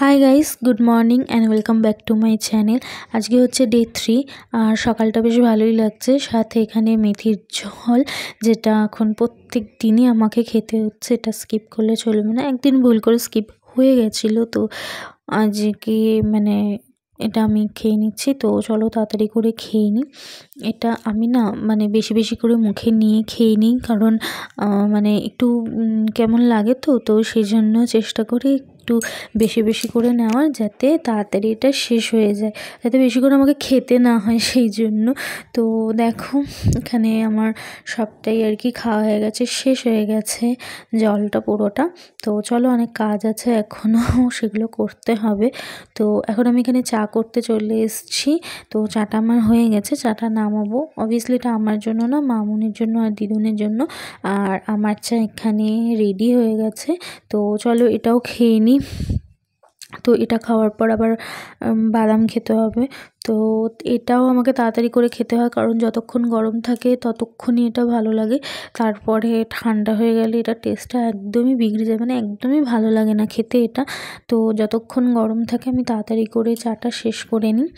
high guys good morning and welcome back to my channel আজকে হচ্ছে day three আর সকালটা বেশ ভালোই লাগছে সাথে এখানে মেথির ঝোল যেটা এখন প্রত্যেক দিনই আমাকে খেতে হচ্ছে এটা স্কিপ করলে চলবে না একদিন ভুল করে স্কিপ হয়ে গেছিলো তো আজকে মানে এটা আমি খেয়ে নিচ্ছি তো চলো তাড়াতাড়ি করে খেয়ে নিই এটা আমি না মানে বেশি বেশি করে মুখে নিয়ে খেয়ে নিই কারণ মানে একটু কেমন লাগে তো তো সেই জন্য চেষ্টা করি একটু বেশি বেশি করে নেওয়া যাতে তাড়াতাড়ি এটা শেষ হয়ে যায় যাতে বেশি করে আমাকে খেতে না হয় সেই জন্য তো দেখো এখানে আমার সবটাই আর কি খাওয়া হয়ে গেছে শেষ হয়ে গেছে জলটা পুরোটা তো চলো অনেক কাজ আছে এখনও সেগুলো করতে হবে তো এখন আমি এখানে চা করতে চলে এসেছি তো চাটা আমার হয়ে গেছে চাটা নামাবো অবভিয়াসলি এটা আমার জন্য না মামুনের জন্য আর দিদুনের জন্য আর আমার চা এখানে রেডি হয়ে গেছে তো চলো এটাও খেয়ে নিই তো এটা খাওয়ার পর আবার বাদাম খেতে হবে তো এটাও আমাকে তাড়াতাড়ি করে খেতে হয় কারণ যতক্ষণ গরম থাকে ততক্ষণই এটা ভালো লাগে তারপরে ঠান্ডা হয়ে গেলে এটা টেস্টটা একদমই বিগড়ে যায় মানে একদমই ভালো লাগে না খেতে এটা তো যতক্ষণ গরম থাকে আমি তাড়াতাড়ি করে চাটা শেষ করে নিই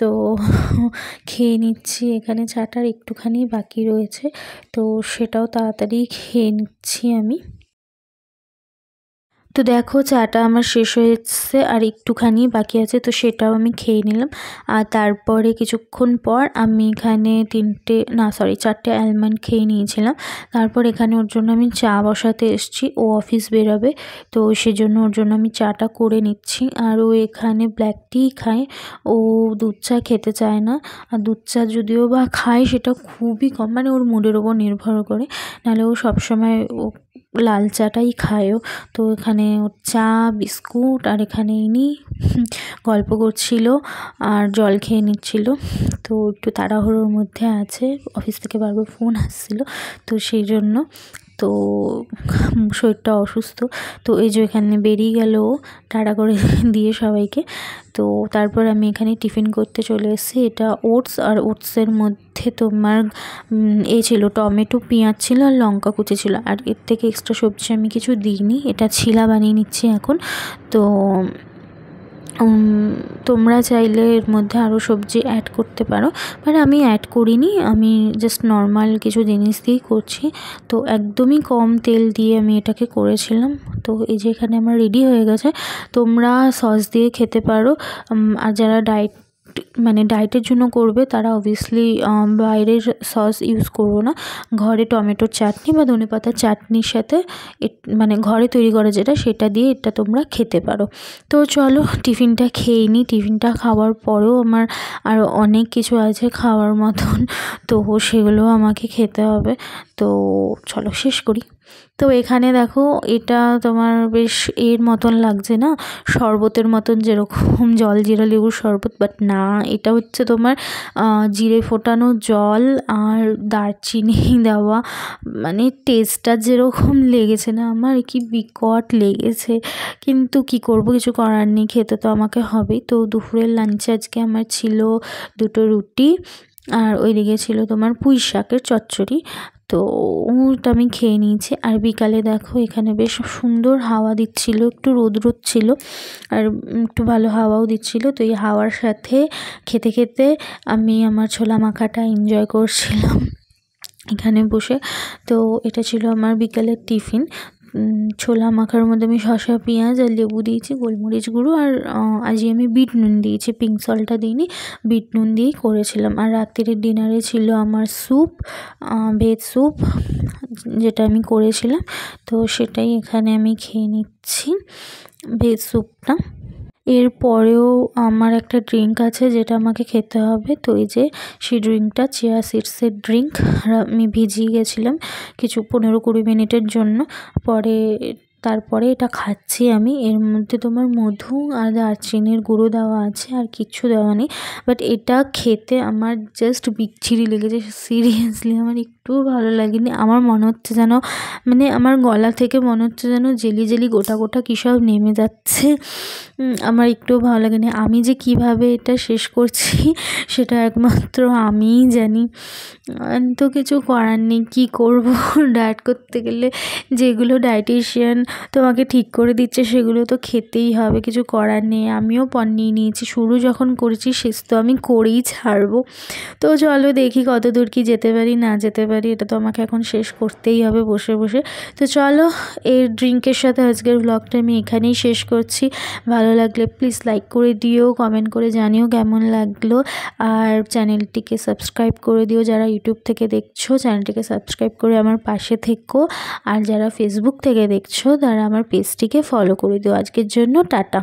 তো খেয়ে নিচ্ছি এখানে চাটার একটুখানি বাকি রয়েছে তো সেটাও তাড়াতাড়ি খেয়ে নিচ্ছি আমি তো দেখো চাটা আমার শেষ হয়েছে আর একটুখানি বাকি আছে তো সেটাও আমি খেয়ে নিলাম আর তারপরে কিছুক্ষণ পর আমি এখানে তিনটে না সরি চারটে অ্যালমন্ড খেয়ে নিয়েছিলাম তারপর এখানে ওর জন্য আমি চা বসাতে এসছি ও অফিস বেরোবে তো সেজন্য ওর জন্য আমি চাটা করে নিচ্ছি আর ও এখানে ব্ল্যাক টি খায় ও দুধ চা খেতে চায় না আর দুধ চা যদিও বা খায় সেটা খুবই কম মানে ওর মুডের ওপর নির্ভর করে নাহলে ও সবসময় ও লাল চাটাই খায়ও তো এখানে ওর চা বিস্কুট আর এখানে ইনি গল্প করছিল আর জল খেয়ে নিচ্ছিল তো একটু তাড়াহুড়োর মধ্যে আছে অফিস থেকে বারবার ফোন আসছিল তো সেই জন্য তো শরীরটা অসুস্থ তো এই যে এখানে বেরিয়ে গেল টাটা করে দিয়ে সবাইকে তো তারপর আমি এখানে টিফিন করতে চলে এসেছি এটা ওটস আর ওটসের মধ্যে তোমার এ ছিল টমেটো পেঁয়াজ ছিল আর লঙ্কা কুচি ছিল আর এর থেকে এক্সট্রা সবজি আমি কিছু দিইনি এটা ছিলা বানিয়ে নিচ্ছি এখন তো তোমরা চাইলে এর মধ্যে আরও সবজি অ্যাড করতে পারো মানে আমি অ্যাড করিনি আমি জাস্ট নর্মাল কিছু জিনিস দিয়েই করছি তো একদমই কম তেল দিয়ে আমি এটাকে করেছিলাম তো এই যে এখানে আমার রেডি হয়ে গেছে তোমরা সস দিয়ে খেতে পারো আর যারা ডায়েট মানে ডায়েটের জন্য করবে তারা অবভিয়াসলি বাইরের সস ইউজ করবো না ঘরে টমেটোর চাটনি বা ধনে পাতার চাটনির সাথে মানে ঘরে তৈরি করা যেটা সেটা দিয়ে এটা তোমরা খেতে পারো তো চলো টিফিনটা খেয়ে নিই টিফিনটা খাওয়ার পরেও আমার আরও অনেক কিছু আছে খাওয়ার মতন তো সেগুলো আমাকে খেতে হবে তো চলো শেষ করি তো এখানে দেখো এটা তোমার বেশ এর মতন লাগছে না শরবতের মতন যেরকম জল জিরা লেবুর শরবত বাট না এটা হচ্ছে তোমার জিরে ফোটানো জল আর দারচিনি দেওয়া মানে টেস্টটা যেরকম লেগেছে না আমার কি বিকট লেগেছে কিন্তু কি করব কিছু করার নেই খেতে তো আমাকে হবে তো দুপুরের লাঞ্চে আজকে আমার ছিল দুটো রুটি আর ওইদিকে ছিল তোমার পুঁই শাকের চচ্চড়ি তো ওটা আমি খেয়ে নিয়েছি আর বিকালে দেখো এখানে বেশ সুন্দর হাওয়া দিচ্ছিল একটু রোদ রোদ ছিল আর একটু ভালো হাওয়াও দিচ্ছিল তো এই হাওয়ার সাথে খেতে খেতে আমি আমার ছোলা মাখাটা এনজয় করছিলাম এখানে বসে তো এটা ছিল আমার বিকালের টিফিন ছোলা মাখার মধ্যে আমি শসা পেঁয়াজ আর লেবু দিয়েছি গোলমরিচ গুঁড়ো আর আজকে আমি বিট নুন দিয়েছি পিঙ্ক সলটা দিইনি বিট নুন দিয়েই করেছিলাম আর রাত্রির ডিনারে ছিল আমার স্যুপ ভেজ স্যুপ যেটা আমি করেছিলাম তো সেটাই এখানে আমি খেয়ে নিচ্ছি ভেজ স্যুপটা এর পরেও আমার একটা ড্রিঙ্ক আছে যেটা আমাকে খেতে হবে তো এই যে সেই ড্রিঙ্কটা চিয়া সিডসের ড্রিঙ্ক আমি ভিজিয়ে গেছিলাম কিছু পনেরো কুড়ি মিনিটের জন্য পরে তারপরে এটা খাচ্ছি আমি এর মধ্যে তোমার মধু আর দারচিনির গুঁড়ো দেওয়া আছে আর কিচ্ছু দেওয়া নেই বাট এটা খেতে আমার জাস্ট বিচ্ছিরি লেগেছে সিরিয়াসলি আমার একটুও ভালো লাগেনি আমার মনে হচ্ছে যেন মানে আমার গলা থেকে মনে হচ্ছে যেন জেলি জেলি গোটা গোটা কী সব নেমে যাচ্ছে আমার একটুও ভালো লাগেনি আমি যে কিভাবে এটা শেষ করছি সেটা একমাত্র আমিই জানি তো কিছু করার নেই কী করবো ডায়েট করতে গেলে যেগুলো ডায়েটিশিয়ান তোমাকে ঠিক করে দিচ্ছে সেগুলো তো খেতেই হবে কিছু করার নেই আমিও পণ নিয়ে নিয়েছি শুরু যখন করেছি শেষ তো আমি করেই ছাড়বো তো চলো দেখি কত দূর কি যেতে পারি না যেতে পারি এটা তো আমাকে এখন শেষ করতেই হবে বসে বসে তো চলো এই ড্রিঙ্কের সাথে আজকের ব্লগটা আমি এখানেই শেষ করছি ভালো লাগলে প্লিজ লাইক করে দিও কমেন্ট করে জানিও কেমন লাগলো আর চ্যানেলটিকে সাবস্ক্রাইব করে দিও যারা ইউটিউব থেকে দেখছো চ্যানেলটিকে সাবস্ক্রাইব করে আমার পাশে থেকো আর যারা ফেসবুক থেকে দেখছো দ্বারা আমার পেজটিকে ফলো করে দিও আজকের জন্য টাটা